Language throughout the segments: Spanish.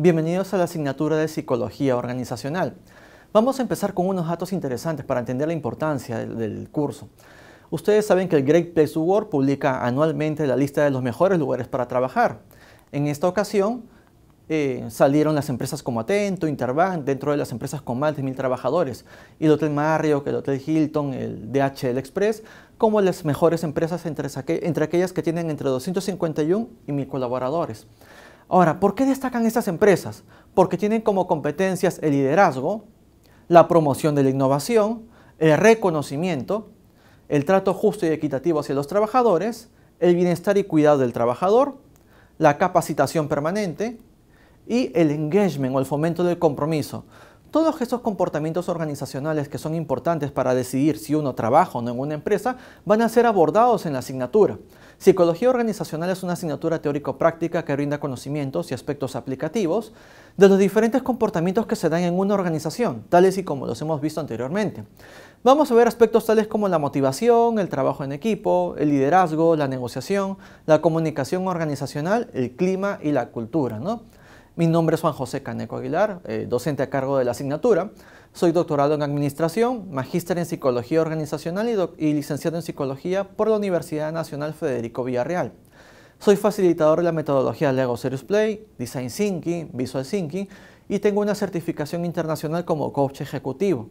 Bienvenidos a la asignatura de Psicología Organizacional. Vamos a empezar con unos datos interesantes para entender la importancia del, curso. Ustedes saben que el Great Place to Work publica anualmente la lista de los mejores lugares para trabajar. En esta ocasión eh, salieron las empresas como Atento, Interbank, dentro de las empresas con más de mil trabajadores, y el Hotel Marriott, el Hotel Hilton, el DHL Express, como las mejores empresas entre, entre aquellas que tienen entre 251 y 1000 colaboradores. Ahora, ¿por qué destacan estas empresas? Porque tienen como competencias el liderazgo, la promoción de la innovación, el reconocimiento, el trato justo y equitativo hacia los trabajadores, el bienestar y cuidado del trabajador, la capacitación permanente y el engagement o el fomento del compromiso. Todos esos comportamientos organizacionales que son importantes para decidir si uno trabaja o no en una empresa van a ser abordados en la asignatura. Psicología organizacional es una asignatura teórico-práctica que brinda conocimientos y aspectos aplicativos de los diferentes comportamientos que se dan en una organización, tales y como los hemos visto anteriormente. Vamos a ver aspectos tales como la motivación, el trabajo en equipo, el liderazgo, la negociación, la comunicación organizacional, el clima y la cultura. ¿no? Mi nombre es Juan José Caneco Aguilar, eh, docente a cargo de la asignatura. Soy doctorado en Administración, magíster en Psicología Organizacional y, y, licenciado en Psicología por la Universidad Nacional Federico Villarreal. Soy facilitador de la metodología Lego Serious Play, Design Thinking, Visual Thinking y tengo una certificación internacional como coach ejecutivo.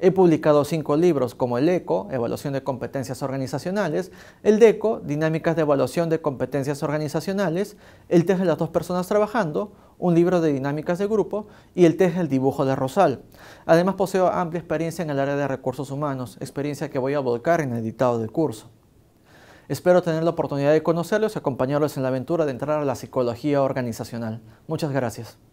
He publicado cinco libros como el ECO, Evaluación de Competencias Organizacionales, el DECO, Dinámicas de Evaluación de Competencias Organizacionales, el test e de las dos personas trabajando, un libro de dinámicas de grupo y el test e del dibujo de Rosal. Además poseo amplia experiencia en el área de recursos humanos, experiencia que voy a volcar en el editado del curso. Espero tener la oportunidad de conocerlos y acompañarlos en la aventura de entrar a la psicología organizacional. Muchas gracias.